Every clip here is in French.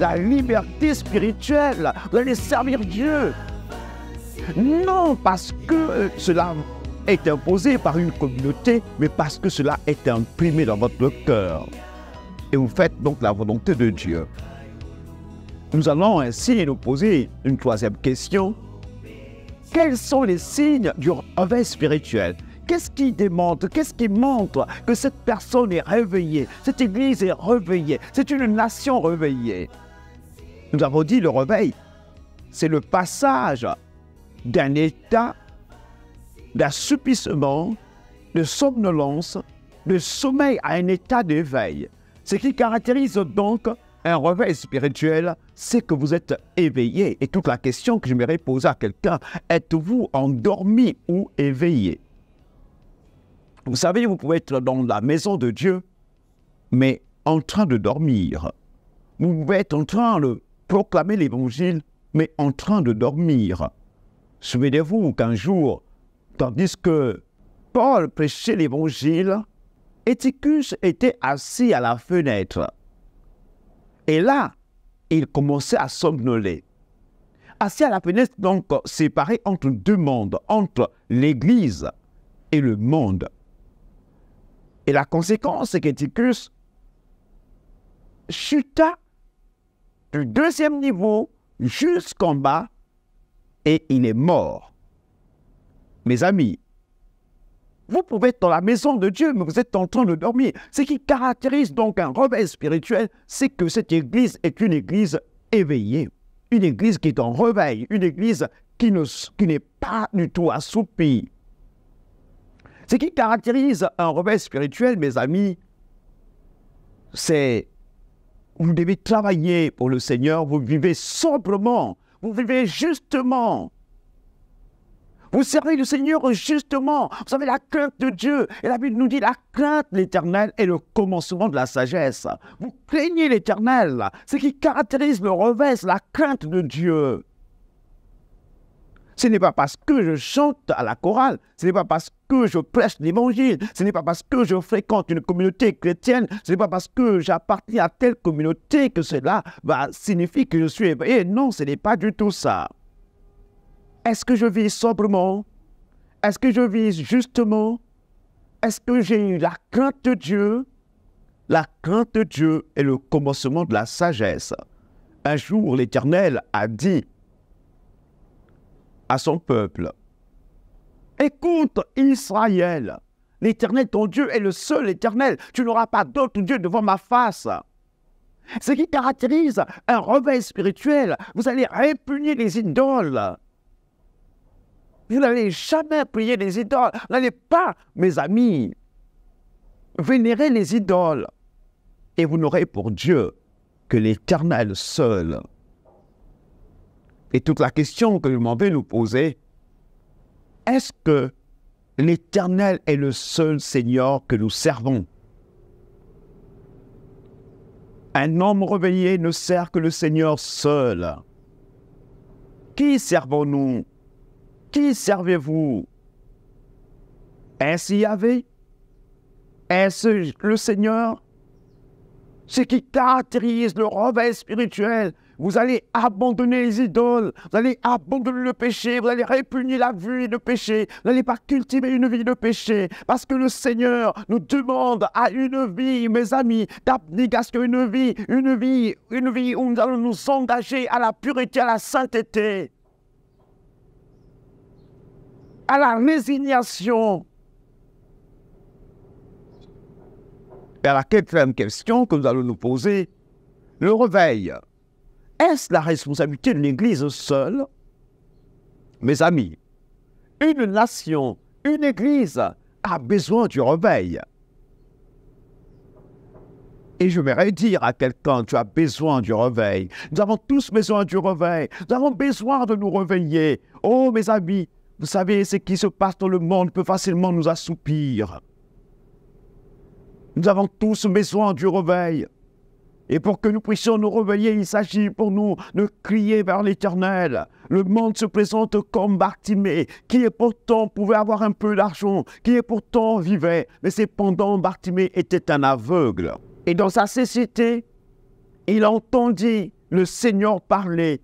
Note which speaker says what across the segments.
Speaker 1: la liberté spirituelle, d'aller servir Dieu. Non parce que euh, cela est imposé par une communauté, mais parce que cela est imprimé dans votre cœur. Et vous faites donc la volonté de Dieu. Nous allons ainsi nous poser une troisième question. Quels sont les signes du réveil spirituel Qu'est-ce qui démontre, qu'est-ce qui montre que cette personne est réveillée, cette Église est réveillée, c'est une nation réveillée Nous avons dit le réveil, c'est le passage d'un état d'assoupissement, de somnolence, de sommeil à un état d'éveil. Ce qui caractérise donc un réveil spirituel, c'est que vous êtes éveillé. Et toute la question que je j'aimerais poser à quelqu'un, êtes-vous endormi ou éveillé vous savez, vous pouvez être dans la maison de Dieu, mais en train de dormir. Vous pouvez être en train de proclamer l'évangile, mais en train de dormir. Souvenez-vous qu'un jour, tandis que Paul prêchait l'évangile, Éticus était assis à la fenêtre. Et là, il commençait à somnoler. Assis à la fenêtre, donc séparé entre deux mondes, entre l'Église et le monde. Et la conséquence, c'est que chuta du deuxième niveau jusqu'en bas et il est mort. Mes amis, vous pouvez être dans la maison de Dieu, mais vous êtes en train de dormir. Ce qui caractérise donc un réveil spirituel, c'est que cette église est une église éveillée, une église qui est en réveil, une église qui n'est pas du tout assoupie. Ce qui caractérise un revers spirituel, mes amis, c'est vous devez travailler pour le Seigneur, vous vivez simplement, vous vivez justement. Vous servez le Seigneur justement. Vous savez, la crainte de Dieu. Et la Bible nous dit, la crainte de l'éternel est le commencement de la sagesse. Vous craignez l'éternel. Ce qui caractérise le revers, la crainte de Dieu. Ce n'est pas parce que je chante à la chorale, ce n'est pas parce que je prêche l'évangile, ce n'est pas parce que je fréquente une communauté chrétienne, ce n'est pas parce que j'appartiens à telle communauté que cela va signifie que je suis éveillé. Non, ce n'est pas du tout ça. Est-ce que je vis sombrement Est-ce que je vis justement Est-ce que j'ai eu la crainte de Dieu La crainte de Dieu est le commencement de la sagesse. Un jour, l'Éternel a dit son peuple. Écoute, Israël, l'Éternel, ton Dieu, est le seul Éternel. Tu n'auras pas d'autre Dieu devant ma face. Ce qui caractérise un réveil spirituel, vous allez répugner les idoles. Vous n'allez jamais prier les idoles. n'allez pas, mes amis, vénérer les idoles. Et vous n'aurez pour Dieu que l'Éternel seul. Et toute la question que je m'en vais nous poser, est-ce que l'Éternel est le seul Seigneur que nous servons Un homme réveillé ne sert que le Seigneur seul. Qui servons-nous Qui servez-vous Est-ce Yahvé Est-ce le Seigneur Ce qui caractérise le réveil spirituel, vous allez abandonner les idoles, vous allez abandonner le péché, vous allez répugner la vie de péché, vous n'allez pas cultiver une vie de péché, parce que le Seigneur nous demande à une vie, mes amis, d'abnégation, une vie, une vie, une vie où nous allons nous engager à la pureté, à la sainteté, à la résignation. Et la quatrième question que nous allons nous poser, le réveil. Est-ce la responsabilité de l'Église seule Mes amis, une nation, une Église a besoin du réveil. Et je voudrais dire à quelqu'un, tu as besoin du réveil. Nous avons tous besoin du réveil. Nous avons besoin de nous réveiller. Oh, mes amis, vous savez, ce qui se passe dans le monde peut facilement nous assoupir. Nous avons tous besoin du réveil. Et pour que nous puissions nous réveiller, il s'agit pour nous de crier vers l'Éternel. Le monde se présente comme Bartimée, qui est pourtant pouvait avoir un peu d'argent, qui est pourtant vivait. Mais cependant, Bartimée était un aveugle. Et dans sa cécité, il entendit le Seigneur parler.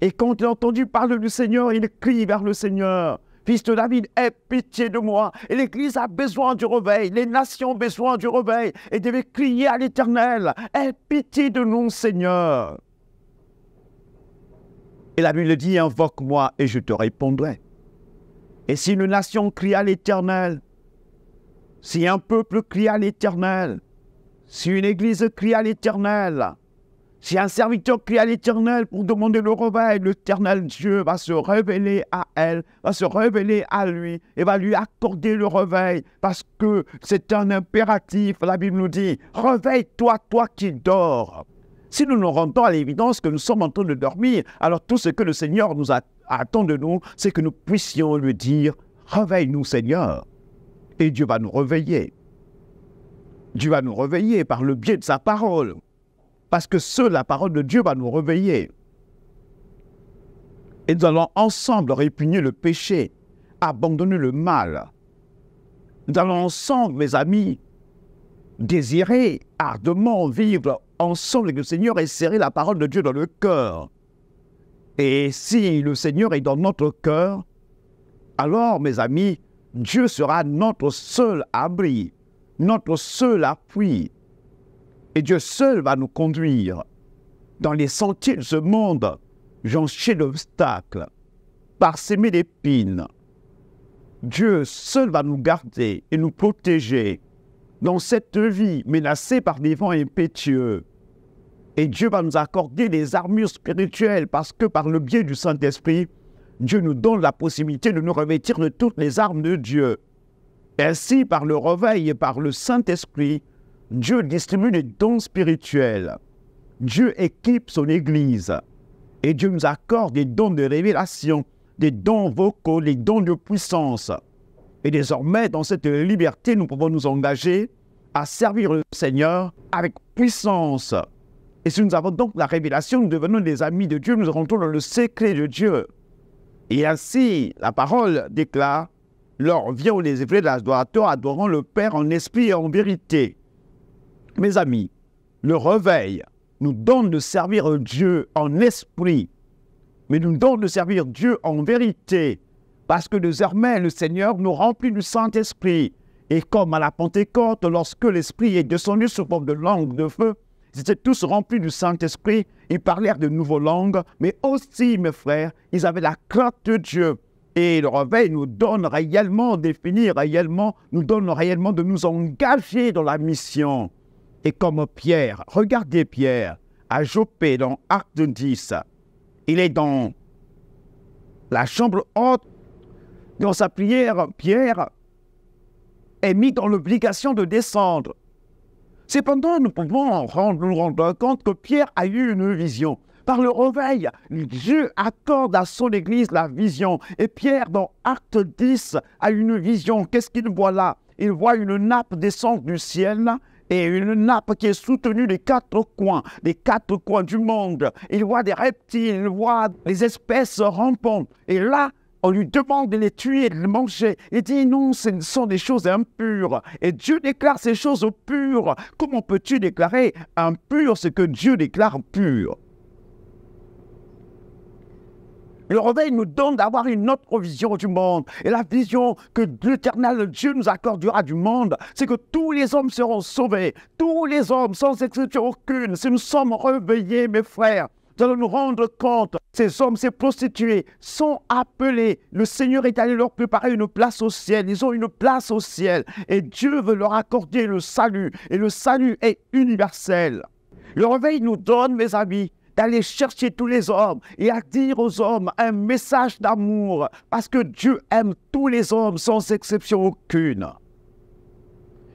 Speaker 1: Et quand il entendit parler du Seigneur, il crie vers le Seigneur fils de David, aie pitié de moi. Et l'Église a besoin du réveil, les nations ont besoin du réveil et devait crier à l'Éternel, aie pitié de nous, Seigneur. Et la Bible dit, invoque-moi et je te répondrai. Et si une nation crie à l'Éternel, si un peuple crie à l'Éternel, si une Église crie à l'Éternel, si un serviteur crie à l'Éternel pour demander le réveil. L'Éternel Dieu va se révéler à elle, va se révéler à lui et va lui accorder le réveil parce que c'est un impératif. La Bible nous dit, réveille-toi, toi qui dors. Si nous nous rendons à l'évidence que nous sommes en train de dormir, alors tout ce que le Seigneur nous attend de nous, c'est que nous puissions lui dire, réveille-nous Seigneur. Et Dieu va nous réveiller. Dieu va nous réveiller par le biais de sa parole. Parce que seule la parole de Dieu va nous réveiller. Et nous allons ensemble répugner le péché, abandonner le mal. Nous allons ensemble, mes amis, désirer ardemment vivre ensemble avec le Seigneur et serrer la parole de Dieu dans le cœur. Et si le Seigneur est dans notre cœur, alors, mes amis, Dieu sera notre seul abri, notre seul appui, et Dieu seul va nous conduire dans les sentiers de ce monde, jonché d'obstacles, parsemé d'épines. Dieu seul va nous garder et nous protéger dans cette vie menacée par des vents impétueux. Et Dieu va nous accorder des armures spirituelles parce que par le biais du Saint-Esprit, Dieu nous donne la possibilité de nous revêtir de toutes les armes de Dieu. Ainsi, par le réveil et par le Saint-Esprit, Dieu distribue des dons spirituels. Dieu équipe son Église. Et Dieu nous accorde des dons de révélation, des dons vocaux, des dons de puissance. Et désormais, dans cette liberté, nous pouvons nous engager à servir le Seigneur avec puissance. Et si nous avons donc la révélation, nous devenons des amis de Dieu, nous rentrons dans le secret de Dieu. Et ainsi, la parole déclare, Lors vient les effets de l'adorateur adorant le Père en esprit et en vérité mes amis, le réveil nous donne de servir Dieu en esprit, mais nous donne de servir Dieu en vérité, parce que désormais le Seigneur nous remplit du Saint-Esprit. Et comme à la Pentecôte, lorsque l'Esprit est descendu sous forme de langue de feu, ils étaient tous remplis du Saint-Esprit, ils parlèrent de nouvelles langues, mais aussi, mes frères, ils avaient la crainte de Dieu. Et le réveil nous donne réellement, définir réellement, nous donne réellement de nous engager dans la mission. Et comme Pierre, regardez Pierre, à Jopé dans Acte 10, il est dans la chambre haute. Dans sa prière, Pierre est mis dans l'obligation de descendre. Cependant, nous pouvons nous rendre compte que Pierre a eu une vision. Par le réveil, Dieu accorde à son Église la vision. Et Pierre, dans Acte 10, a une vision. Qu'est-ce qu'il voit là Il voit une nappe descendre du ciel et une nappe qui est soutenue des quatre coins, des quatre coins du monde. Il voit des reptiles, il voit des espèces rampantes. Et là, on lui demande de les tuer, de les manger. Il dit non, ce sont des choses impures. Et Dieu déclare ces choses pures. Comment peux-tu déclarer impur ce que Dieu déclare pur le réveil nous donne d'avoir une autre vision du monde. Et la vision que l'éternel Dieu nous accordera du monde, c'est que tous les hommes seront sauvés. Tous les hommes, sans exception aucune. Si nous sommes réveillés, mes frères, nous allons nous rendre compte. Ces hommes, ces prostituées sont appelés. Le Seigneur est allé leur préparer une place au ciel. Ils ont une place au ciel. Et Dieu veut leur accorder le salut. Et le salut est universel. Le réveil nous donne, mes amis, d'aller chercher tous les hommes et à dire aux hommes un message d'amour, parce que Dieu aime tous les hommes sans exception aucune.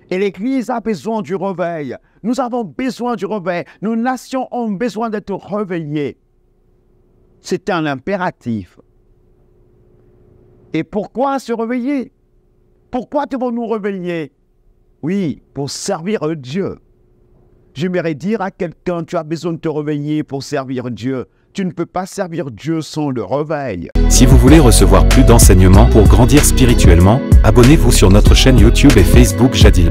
Speaker 1: Et l'Église a besoin du réveil. Nous avons besoin du réveil. Nos nations ont besoin d'être réveillées. C'est un impératif. Et pourquoi se réveiller Pourquoi devons-nous réveiller Oui, pour servir Dieu. J'aimerais dire à quelqu'un, tu as besoin de te réveiller pour servir Dieu. Tu ne peux pas servir Dieu sans le réveil. Si vous voulez recevoir plus d'enseignements pour grandir spirituellement, abonnez-vous sur notre chaîne YouTube et Facebook Jadil